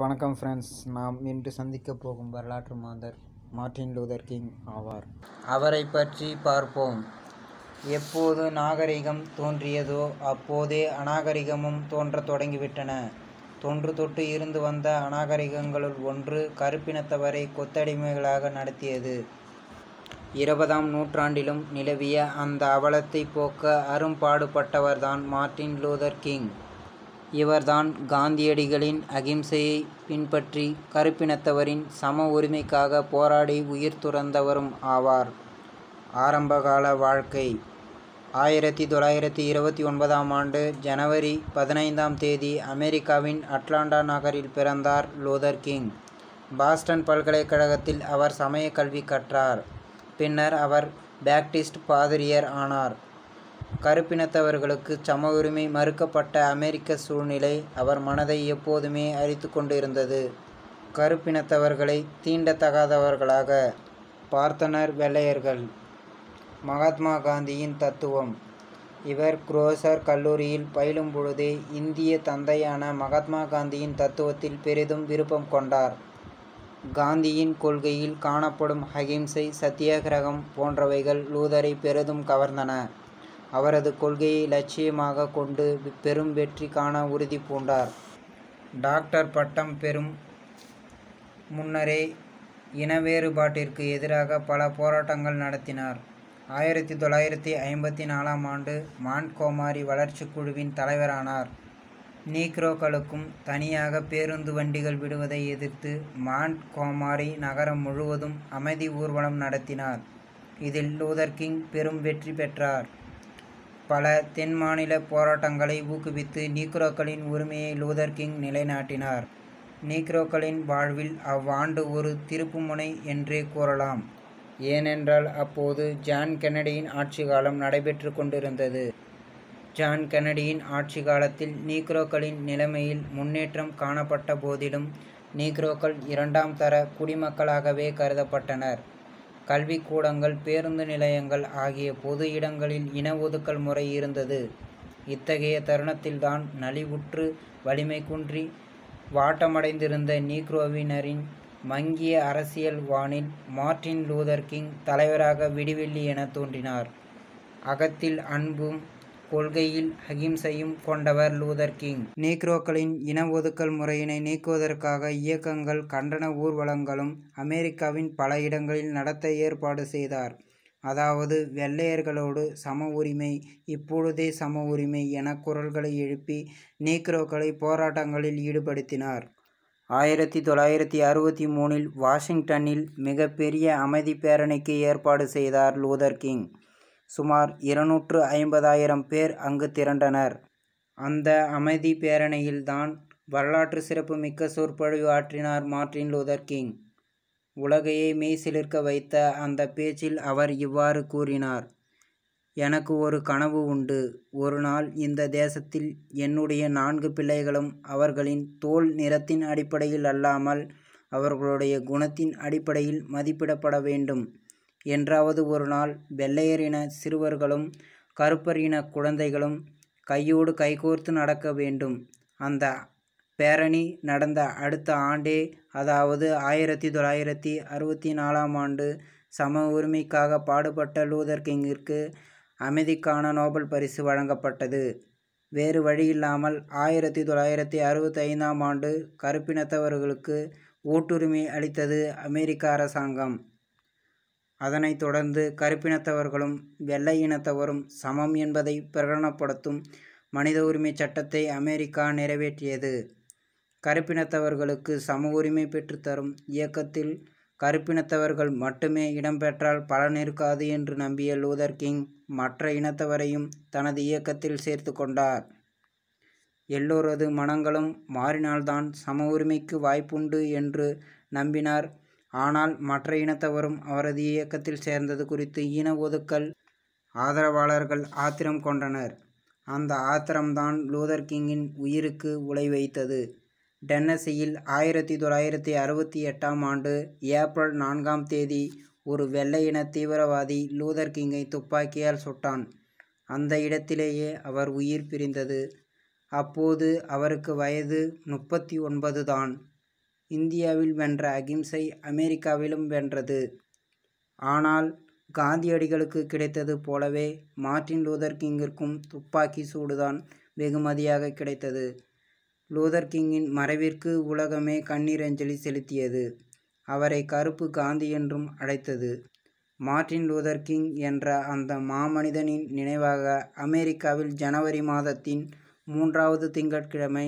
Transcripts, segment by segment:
வணக்கம் ஃப்ரெண்ட்ஸ் நாம் இன்று சந்திக்க போகும் வரலாற்று மாந்தர் மார்ட்டின் லூதர் கிங் ஆவார் அவரை பற்றி பார்ப்போம் எப்போது நாகரிகம் தோன்றியதோ அப்போதே அநாகரிகமும் தோன்றத் தொடங்கிவிட்டன தொன்று தொட்டு இருந்து வந்த அநாகரிகங்களுள் ஒன்று கருப்பினத்தவரை கொத்தடிமைகளாக நடத்தியது இருபதாம் நூற்றாண்டிலும் நிலவிய அந்த அவலத்தை போக்க அரும்பாடுபட்டவர்தான் மார்ட்டின் லூதர் கிங் இவர்தான் காந்தியடிகளின் அகிம்சையை பின்பற்றி கருப்பினத்தவரின் சம உரிமைக்காக போராடி உயிர் துறந்தவரும் ஆவார் ஆரம்பகால வாழ்க்கை ஆயிரத்தி தொள்ளாயிரத்தி இருபத்தி ஒன்பதாம் ஆண்டு ஜனவரி பதினைந்தாம் தேதி அமெரிக்காவின் அட்லாண்டா நகரில் பிறந்தார் லூதர் கிங் பாஸ்டன் பல்கலைக்கழகத்தில் அவர் சமய கல்வி கற்றார் பின்னர் அவர் பேப்டிஸ்ட் பாதிரியர் ஆனார் கருப்பினத்தவர்களுக்கு சம உரிமை மறுக்கப்பட்ட அமெரிக்க சூழ்நிலை அவர் மனதை எப்போதுமே அரித்து கொண்டிருந்தது கருப்பினத்தவர்களை தீண்டத்தகாதவர்களாக பார்த்தனர் வெள்ளையர்கள் மகாத்மா காந்தியின் தத்துவம் இவர் குரோசர் கல்லூரியில் பயிலும் பொழுதே இந்திய தந்தையான மகாத்மா காந்தியின் தத்துவத்தில் பெரிதும் விருப்பம் கொண்டார் காந்தியின் கொள்கையில் காணப்படும் அகிம்சை சத்தியாகிரகம் போன்றவைகள் லூதரை பெரிதும் கவர்ந்தன அவரது கொள்கையை லட்சியமாக கொண்டு பெரும் வெற்றி காண உறுதி பூண்டார் டாக்டர் பட்டம் பெறும் முன்னரே இனவேறுபாட்டிற்கு எதிராக பல போராட்டங்கள் நடத்தினார் ஆயிரத்தி தொள்ளாயிரத்தி ஐம்பத்தி நாலாம் ஆண்டு மான்கோமாரி வளர்ச்சி குழுவின் தலைவரானார் நீக்ரோக்களுக்கும் தனியாக பேருந்து வண்டிகள் விடுவதை எதிர்த்து மான் கோமாரி நகரம் முழுவதும் அமைதி ஊர்வலம் நடத்தினார் இதில் லூதர் கிங் பெரும் வெற்றி பெற்றார் பல தென் மாநில போராட்டங்களை ஊக்குவித்து நீக்ரோக்களின் உரிமையை லூதர் கிங் நிலைநாட்டினார் நீக்ரோக்களின் வாழ்வில் அவ்வாண்டு ஒரு திருப்புமுனை என்றே கூறலாம் ஏனென்றால் அப்போது ஜான் கெனடியின் ஆட்சி காலம் நடைபெற்று கொண்டிருந்தது ஜான் கெனடியின் ஆட்சி காலத்தில் நீக்ரோக்களின் நிலைமையில் முன்னேற்றம் காணப்பட்ட போதிலும் நீக்ரோக்கள் இரண்டாம் தர குடிமக்களாகவே கருதப்பட்டனர் கல்விக்கூடங்கள் பேருந்து நிலையங்கள் ஆகிய பொது இடங்களில் இன ஒதுக்கல் முறை இருந்தது இத்தகைய தருணத்தில்தான் நலிவுற்று வலிமை குன்றி வாட்டமடைந்திருந்த நீக்ரோவினரின் மங்கிய அரசியல் வானில் மார்ட்டின் லூதர் கிங் தலைவராக விடிவில்லி என தோன்றினார் அகத்தில் அன்பும் கொள்கையில் அகிம்சையும் கொண்டவர் லூதர் கிங் நீக்ரோக்களின் இன ஒதுக்கல் முறையினை நீக்குவதற்காக இயக்கங்கள் கண்டன ஊர்வலங்களும் அமெரிக்காவின் பல இடங்களில் நடத்த ஏற்பாடு செய்தார் அதாவது வெள்ளையர்களோடு சம உரிமை இப்பொழுதே சம உரிமை என குரல்களை எழுப்பி நீக்ரோக்களை போராட்டங்களில் ஈடுபடுத்தினார் ஆயிரத்தி தொள்ளாயிரத்தி அறுபத்தி மூணில் வாஷிங்டனில் மிகப்பெரிய அமைதி பேரணிக்கு ஏற்பாடு செய்தார் லூதர் கிங் சுமார் இருநூற்று ஐம்பதாயிரம் பேர் அங்கு திரண்டனர் அந்த அமைதி பேரணியில்தான் வரலாற்று சிறப்புமிக்க சொற்பொழிவு ஆற்றினார் மார்ட்டின் லூதர் கிங் உலகையே சிலிர்க்க வைத்த அந்த பேச்சில் அவர் இவ்வாறு கூறினார் எனக்கு ஒரு கனவு உண்டு ஒரு நாள் இந்த தேசத்தில் என்னுடைய நான்கு பிள்ளைகளும் அவர்களின் தோல் நிறத்தின் அடிப்படையில் அல்லாமல் அவர்களுடைய குணத்தின் அடிப்படையில் மதிப்பிடப்பட வேண்டும் என்றாவது ஒரு நாள் வெள்ளையர் இன சிறுவர்களும் கருப்பர் இன குழந்தைகளும் கையோடு கைகோர்த்து நடக்க வேண்டும் அந்த பேரணி நடந்த அடுத்த ஆண்டே அதாவது ஆயிரத்தி தொள்ளாயிரத்தி அறுபத்தி நாலாம் ஆண்டு சம உரிமைக்காக பாடுபட்ட லூதர் கிங்கிற்கு அமைதிக்கான நோபல் பரிசு வழங்கப்பட்டது வேறு வழியில்லாமல் ஆயிரத்தி தொள்ளாயிரத்தி அறுபத்தைந்தாம் ஆண்டு கருப்பினத்தவர்களுக்கு ஓட்டுரிமை அளித்தது அமெரிக்க அரசாங்கம் அதனைத் தொடர்ந்து கருப்பினத்தவர்களும் வெள்ளை இனத்தவரும் சமம் என்பதை பிரகடனப்படுத்தும் மனித உரிமை சட்டத்தை அமெரிக்கா நிறைவேற்றியது கருப்பினத்தவர்களுக்கு சம உரிமை பெற்றுத்தரும் இயக்கத்தில் கருப்பினத்தவர்கள் மட்டுமே இடம்பெற்றால் பலன் இருக்காது என்று நம்பிய லூதர் கிங் மற்ற இனத்தவரையும் தனது இயக்கத்தில் சேர்த்து கொண்டார் எல்லோரது மனங்களும் மாறினால்தான் சம உரிமைக்கு வாய்ப்புண்டு என்று நம்பினார் ஆனால் மற்ற இனத்தவரும் அவரது இயக்கத்தில் சேர்ந்தது குறித்து இன ஒதுக்கல் ஆதரவாளர்கள் ஆத்திரம் கொண்டனர் அந்த ஆத்திரம்தான் லூதர் கிங்கின் உயிருக்கு உலை வைத்தது டென்னசியில் ஆயிரத்தி தொள்ளாயிரத்தி அறுபத்தி எட்டாம் ஆண்டு ஏப்ரல் நான்காம் தேதி ஒரு வெள்ளையின தீவிரவாதி லூதர் கிங்கை துப்பாக்கியால் சுட்டான் அந்த இடத்திலேயே அவர் உயிர் பிரிந்தது அப்போது அவருக்கு வயது முப்பத்தி ஒன்பது தான் இந்தியாவில் வென்ற அகிம்சை அமெரிக்காவிலும் வென்றது ஆனால் காந்தியடிகளுக்கு கிடைத்தது போலவே மார்ட்டின் லூதர் கிங்கிற்கும் துப்பாக்கி சூடுதான் வெகுமதியாக கிடைத்தது லூதர் கிங்கின் மறைவிற்கு உலகமே கண்ணீர் அஞ்சலி செலுத்தியது அவரை கருப்பு காந்தி என்றும் அழைத்தது மார்ட்டின் லூதர் கிங் என்ற அந்த மாமனிதனின் நினைவாக அமெரிக்காவில் ஜனவரி மாதத்தின் மூன்றாவது திங்கட்கிழமை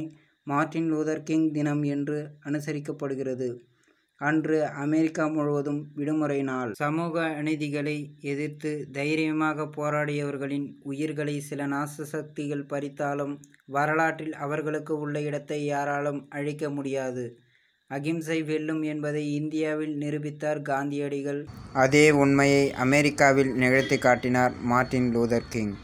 மார்ட்டின் லூதர் கிங் தினம் என்று அனுசரிக்கப்படுகிறது அன்று அமெரிக்கா முழுவதும் விடுமுறை நாள் சமூக அநீதிகளை எதிர்த்து தைரியமாக போராடியவர்களின் உயிர்களை சில நாச சக்திகள் பறித்தாலும் வரலாற்றில் அவர்களுக்கு உள்ள இடத்தை யாராலும் அழிக்க முடியாது அகிம்சை வெல்லும் என்பதை இந்தியாவில் நிரூபித்தார் காந்தியடிகள் அதே உண்மையை அமெரிக்காவில் நிகழ்த்தி காட்டினார் மார்ட்டின் லூதர் கிங்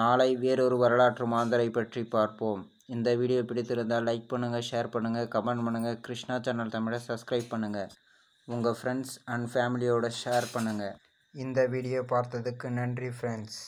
நாளை வேறொரு வரலாற்று மாந்தரை பற்றி பார்ப்போம் இந்த வீடியோ பிடித்திருந்தால் லைக் பண்ணுங்கள் ஷேர் பண்ணுங்கள் கமெண்ட் பண்ணுங்கள் கிருஷ்ணா சேனல் தமிழை சப்ஸ்கிரைப் பண்ணுங்கள் உங்கள் ஃப்ரெண்ட்ஸ் அண்ட் ஃபேமிலியோடு ஷேர் பண்ணுங்கள் இந்த வீடியோ பார்த்ததுக்கு நன்றி ஃப்ரெண்ட்ஸ்